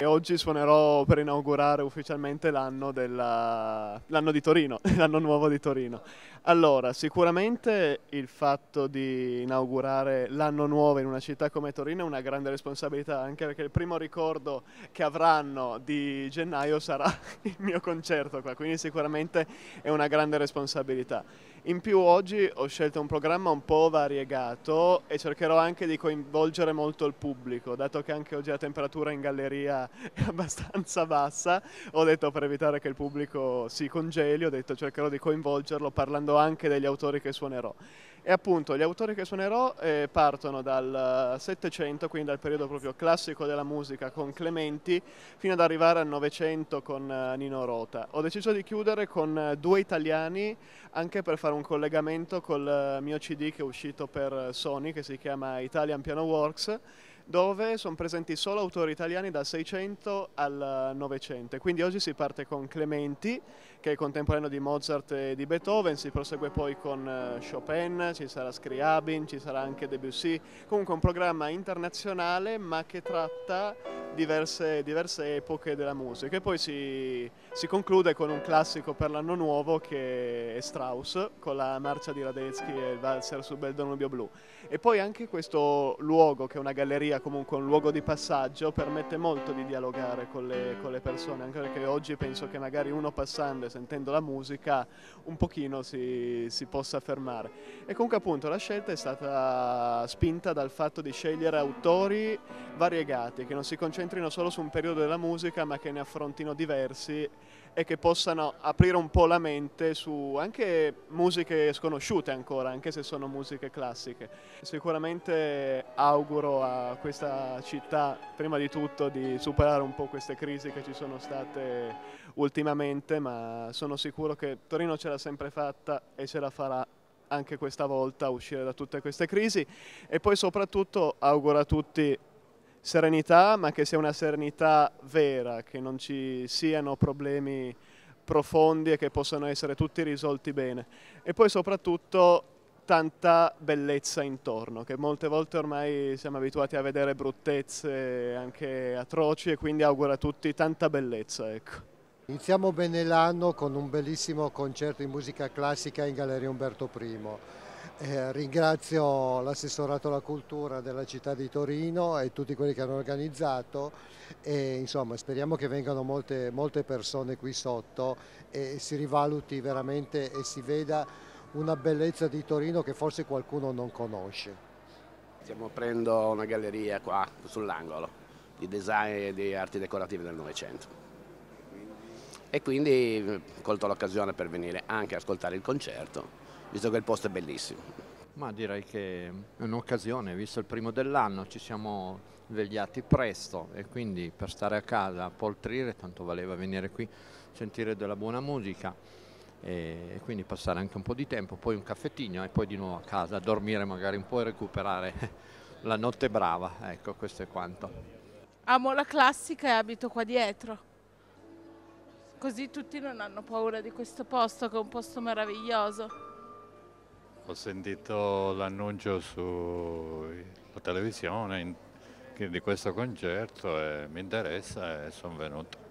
e oggi suonerò per inaugurare ufficialmente l'anno, della... l'anno di Torino, l'anno nuovo di Torino. Allora, sicuramente il fatto di inaugurare l'anno nuovo in una città come Torino è una grande responsabilità, anche perché il primo ricordo che avranno di gennaio sarà il mio concerto qua, quindi sicuramente è una grande responsabilità. In più oggi ho scelto un programma un po' variegato e cercherò anche di coinvolgere molto il pubblico, dato che anche oggi la temperatura in galleria è abbastanza bassa, ho detto per evitare che il pubblico si congeli, ho detto cercherò di coinvolgerlo parlando anche degli autori che suonerò. E appunto gli autori che suonerò eh, partono dal eh, Settecento, quindi dal periodo proprio classico della musica con Clementi, fino ad arrivare al Novecento con eh, Nino Rota. Ho deciso di chiudere con eh, due italiani, anche per fare un collegamento col eh, mio CD che è uscito per eh, Sony, che si chiama Italian Piano Works, dove sono presenti solo autori italiani dal 600 al 900. Eh, quindi oggi si parte con Clementi, che è contemporaneo di Mozart e di Beethoven, si prosegue poi con eh, Chopin, ci sarà Scriabin, ci sarà anche Debussy, comunque un programma internazionale ma che tratta diverse, diverse epoche della musica e poi si, si conclude con un classico per l'anno nuovo che è Strauss con la marcia di Radetzky e il valzer su Bel Danubio Blu e poi anche questo luogo che è una galleria sia comunque un luogo di passaggio permette molto di dialogare con le, con le, persone, anche perché oggi penso che magari uno passando e sentendo la musica un pochino si, si possa fermare. E comunque appunto la scelta è stata spinta dal fatto di scegliere autori variegati, che non si concentrino solo su un periodo della musica ma che ne affrontino diversi e che possano aprire un po' la mente su anche musiche sconosciute ancora, anche se sono musiche classiche. Sicuramente auguro a questa città, prima di tutto, di superare un po' queste crisi che ci sono state ultimamente, ma sono sicuro che Torino ce l'ha sempre fatta e ce la farà anche questa volta uscire da tutte queste crisi e poi soprattutto auguro a tutti serenità, ma che sia una serenità vera, che non ci siano problemi profondi e che possano essere tutti risolti bene. E poi soprattutto tanta bellezza intorno, che molte volte ormai siamo abituati a vedere bruttezze anche atroci e quindi auguro a tutti tanta bellezza. Ecco. Iniziamo bene l'anno con un bellissimo concerto in musica classica in Galleria Umberto I. Eh, ringrazio l'assessorato alla cultura della città di Torino e tutti quelli che hanno organizzato e insomma speriamo che vengano molte, molte persone qui sotto e si rivaluti veramente e si veda una bellezza di Torino che forse qualcuno non conosce. Stiamo aprendo una galleria qua sull'angolo di design e di arti decorative del Novecento e quindi eh, colto l'occasione per venire anche a ascoltare il concerto visto che il posto è bellissimo. Ma direi che è un'occasione, visto il primo dell'anno ci siamo svegliati presto e quindi per stare a casa, a poltrire, tanto valeva venire qui, sentire della buona musica e, quindi passare anche un po' di tempo, poi un caffettino e poi di nuovo a casa, a dormire magari un po' e recuperare la notte brava, ecco questo è quanto. Amo la classica e abito qua dietro, così tutti non hanno paura di questo posto che è un posto meraviglioso. Ho sentito l'annuncio sulla televisione di questo concerto e mi interessa e sono venuto.